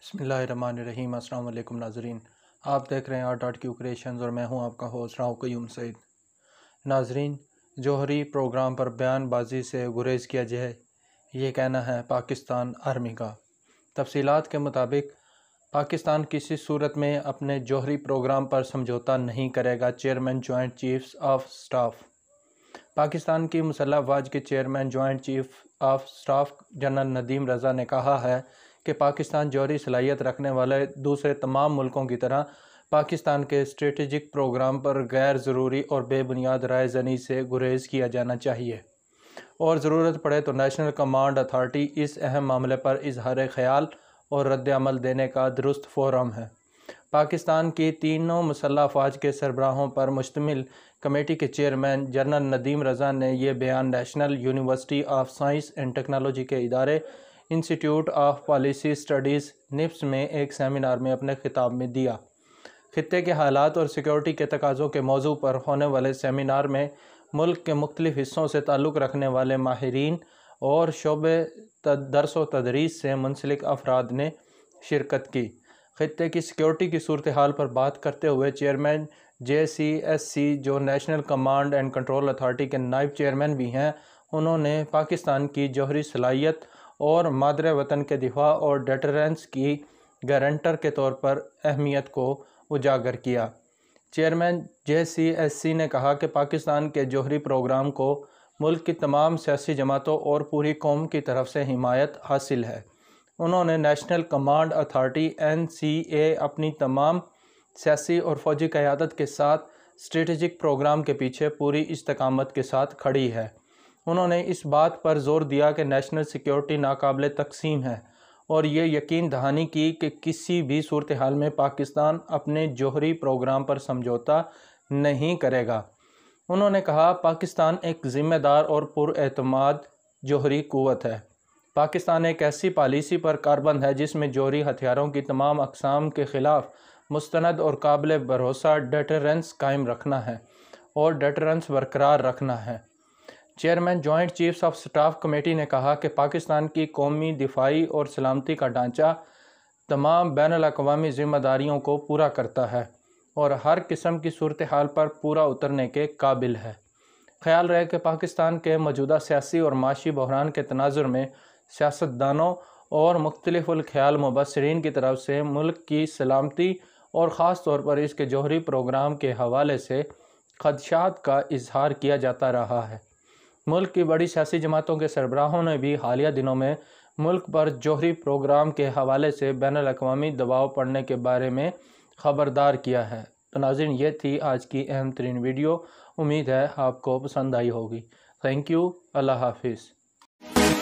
बसमीम अल्लाम नाजरीन आप देख रहे हैं आर्ट आर्ट क्यू क्रिएशन और मैं हूं आपका होस्ट राव क्यूम सैद नाजरीन जौहरी प्रोग्राम पर बयानबाजी से गुरेज किया जाए ये कहना है पाकिस्तान आर्मी का तफसीत के मुताबिक पाकिस्तान किसी सूरत में अपने जौहरी प्रोग्राम पर समझौता नहीं करेगा chairman joint chiefs of staff Pakistan की मुसल्ह के chairman joint chief of staff general Nadeem Raza ने कहा है कि पाकिस्तान जौहरी सलाहियत रखने वाले दूसरे तमाम मुल्कों की तरह पाकिस्तान के स्ट्रेटजिक प्रोग्राम पर गैर ज़रूरी और बेबुनियाद राय जनी से गुरेज किया जाना चाहिए और ज़रूरत पड़े तो नेशनल कमांड अथॉरिटी इस अहम मामले पर इजहार ख्याल और रद्दमल देने का दुरुस्त फोरम है पाकिस्तान की तीनों मुसल्ह अफवाज के सरबराहों पर मुश्तमिल कमेटी के चेयरमैन जनरल नदीम रजा ने यह बयान national university of science and technology के इदारे institute of policy studies NIPS में एक सेमिनार में अपने खिताब में दिया खत्े के हालात और सिक्योरिटी के तकाज़ों के मौजू पर होने वाले सेमिनार में मुल्क के मुख्तफ हिस्सों से ताल्लुक़ रखने वाले माहरीन और शोब दरस व तदरीस से मुंसलिक अफराद ने शिरकत की खत्े की सिक्योरिटी की सूरत हाल पर बात करते हुए चेयरमैन जे सी एस सी जो national command and control authority के नायब चेयरमैन भी हैं उन्होंने पाकिस्तान की जौहरी सलाहियत और मादर वतन के दिफा और डेटरेंस की गारंटर के तौर पर अहमियत को उजागर किया चेयरमैन जे सी एस सी ने कहा कि पाकिस्तान के जौहरी प्रोग्राम को मुल्क की तमाम सियासी जमातों और पूरी कौम की तरफ से हिमायत हासिल है उन्होंने national command authority N C A अपनी तमाम सियासी और फौजी क़्यादत के साथ स्ट्रेटजिक प्रोग्राम के पीछे पूरी इस्तकामत के साथ खड़ी है उन्होंने इस बात पर जोर दिया कि नेशनल सिक्योरिटी नाकबले तकसीम है और ये यकीन दहानी की कि किसी भी सूरत हाल में पाकिस्तान अपने जौहरी प्रोग्राम पर समझौता नहीं करेगा उन्होंने कहा पाकिस्तान एक ज़िम्मेदार और पुरमाद जौहरी क़वत है पाकिस्तान एक ऐसी पॉलिसी पर कारबंद है जिसमें जौहरी हथियारों की तमाम अकसाम के ख़िलाफ़ मुस्ंद और काबिल भरोसा डेटरेंस कायम रखना है और डेटरेंस बरकरार रखना है chairman joint chiefs of staff committee ने कहा कि पाकिस्तान की कौमी दिफाई और सलामती का ढांचा तमाम बैन अवी ज़िम्मेदारियों को पूरा करता है और हर किस्म की सूरत हाल पर पूरा उतरने के काबिल है ख्याल रहे कि पाकिस्तान के मौजूदा सियासी और माशी बहरान के तनाजर में सियासतदानों और ख्याल मुबसरीन की तरफ से मुल्क की सलामती और ख़ास तौर पर इसके जौहरी प्रोग्राम के हवाले से खदशात का इजहार किया जाता रहा है मुल्क की बड़ी सियासी जमातों के सरबराहों ने भी हालिया दिनों में मुल्क पर जौहरी प्रोग्राम के हवाले से बैन अवी दबाव पड़ने के बारे में ख़बरदार किया है तो नाजिन ये थी आज की अहम तरीन वीडियो उम्मीद है आपको पसंद आई होगी थैंक यू अल्लाह हाफिज़